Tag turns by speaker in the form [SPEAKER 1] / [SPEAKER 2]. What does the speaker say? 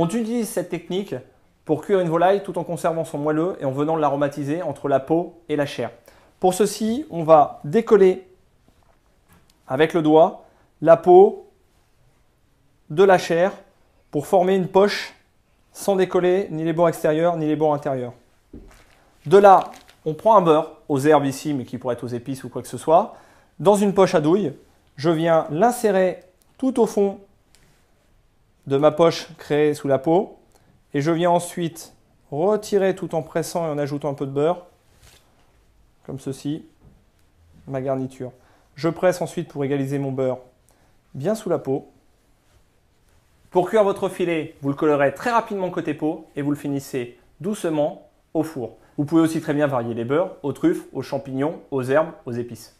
[SPEAKER 1] On utilise cette technique pour cuire une volaille tout en conservant son moelleux et en venant l'aromatiser entre la peau et la chair. Pour ceci, on va décoller avec le doigt la peau de la chair pour former une poche sans décoller ni les bords extérieurs ni les bords intérieurs. De là, on prend un beurre aux herbes ici, mais qui pourrait être aux épices ou quoi que ce soit, dans une poche à douille. Je viens l'insérer tout au fond de ma poche créée sous la peau. Et je viens ensuite retirer tout en pressant et en ajoutant un peu de beurre, comme ceci, ma garniture. Je presse ensuite pour égaliser mon beurre bien sous la peau. Pour cuire votre filet, vous le colorez très rapidement côté peau et vous le finissez doucement au four. Vous pouvez aussi très bien varier les beurres, aux truffes, aux champignons, aux herbes, aux épices.